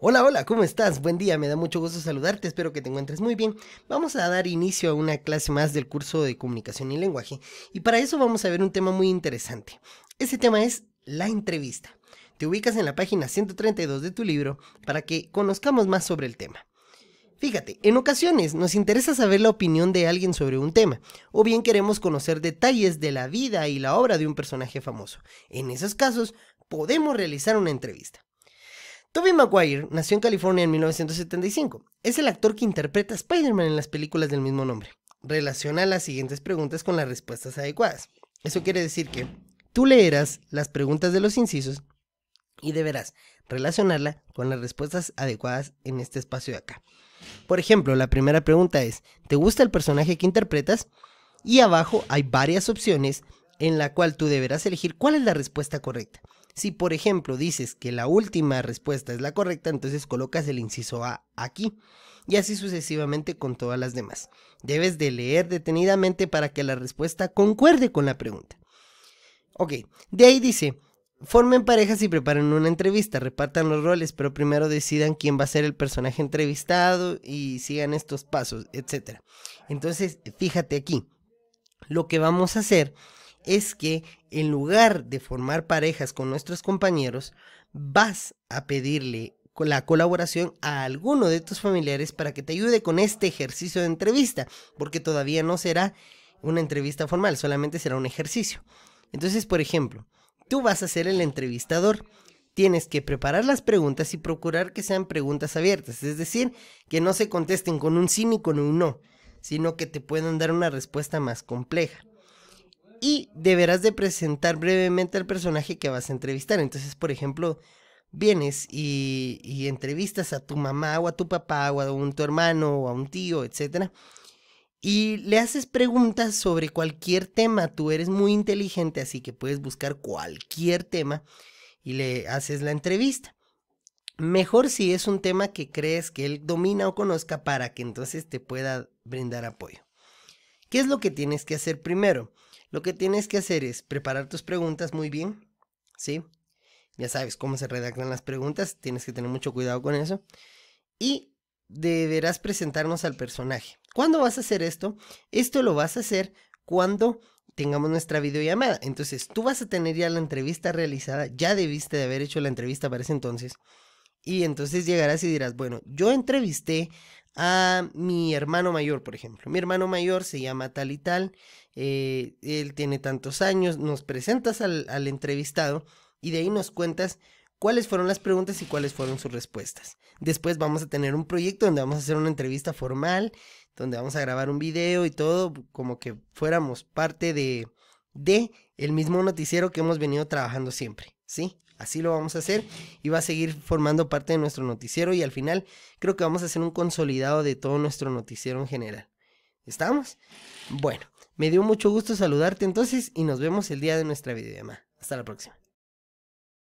Hola, hola, ¿cómo estás? Buen día, me da mucho gusto saludarte, espero que te encuentres muy bien. Vamos a dar inicio a una clase más del curso de comunicación y lenguaje y para eso vamos a ver un tema muy interesante. Ese tema es la entrevista. Te ubicas en la página 132 de tu libro para que conozcamos más sobre el tema. Fíjate, en ocasiones nos interesa saber la opinión de alguien sobre un tema, o bien queremos conocer detalles de la vida y la obra de un personaje famoso. En esos casos, podemos realizar una entrevista. Tobey Maguire nació en California en 1975. Es el actor que interpreta a Spider-Man en las películas del mismo nombre. Relaciona las siguientes preguntas con las respuestas adecuadas. Eso quiere decir que tú leerás las preguntas de los incisos y deberás relacionarla con las respuestas adecuadas en este espacio de acá. Por ejemplo, la primera pregunta es, ¿te gusta el personaje que interpretas? Y abajo hay varias opciones en la cual tú deberás elegir cuál es la respuesta correcta. Si, por ejemplo, dices que la última respuesta es la correcta, entonces colocas el inciso A aquí y así sucesivamente con todas las demás. Debes de leer detenidamente para que la respuesta concuerde con la pregunta. Ok, de ahí dice, formen parejas y preparen una entrevista, repartan los roles, pero primero decidan quién va a ser el personaje entrevistado y sigan estos pasos, etc. Entonces, fíjate aquí, lo que vamos a hacer es que en lugar de formar parejas con nuestros compañeros, vas a pedirle la colaboración a alguno de tus familiares para que te ayude con este ejercicio de entrevista, porque todavía no será una entrevista formal, solamente será un ejercicio. Entonces, por ejemplo, tú vas a ser el entrevistador. Tienes que preparar las preguntas y procurar que sean preguntas abiertas, es decir, que no se contesten con un sí ni con un no, sino que te puedan dar una respuesta más compleja y deberás de presentar brevemente al personaje que vas a entrevistar. Entonces, por ejemplo, vienes y, entrevistas a tu mamá o a tu papá o a tu hermano o a un tío, etc. Y le haces preguntas sobre cualquier tema. Tú eres muy inteligente, así que puedes buscar cualquier tema y le haces la entrevista. Mejor si es un tema que crees que él domina o conozca para que entonces te pueda brindar apoyo. ¿Qué es lo que tienes que hacer primero? Lo que tienes que hacer es preparar tus preguntas muy bien, ¿sí? Ya sabes cómo se redactan las preguntas, tienes que tener mucho cuidado con eso. Y deberás presentarnos al personaje. ¿Cuándo vas a hacer esto? Esto lo vas a hacer cuando tengamos nuestra videollamada. Entonces, tú vas a tener ya la entrevista realizada, ya debiste de haber hecho la entrevista para ese entonces. Y entonces llegarás y dirás, bueno, yo entrevisté a mi hermano mayor, por ejemplo. Mi hermano mayor se llama tal y tal, eh, él tiene tantos años, nos presentas al, al entrevistado y de ahí nos cuentas cuáles fueron las preguntas y cuáles fueron sus respuestas. Después vamos a tener un proyecto donde vamos a hacer una entrevista formal, donde vamos a grabar un video y todo, como que fuéramos parte de, de el mismo noticiero que hemos venido trabajando siempre, ¿sí? Así lo vamos a hacer y va a seguir formando parte de nuestro noticiero y al final creo que vamos a hacer un consolidado de todo nuestro noticiero en general. ¿Estamos? Bueno, me dio mucho gusto saludarte entonces y nos vemos el día de nuestra videollamada. Hasta la próxima.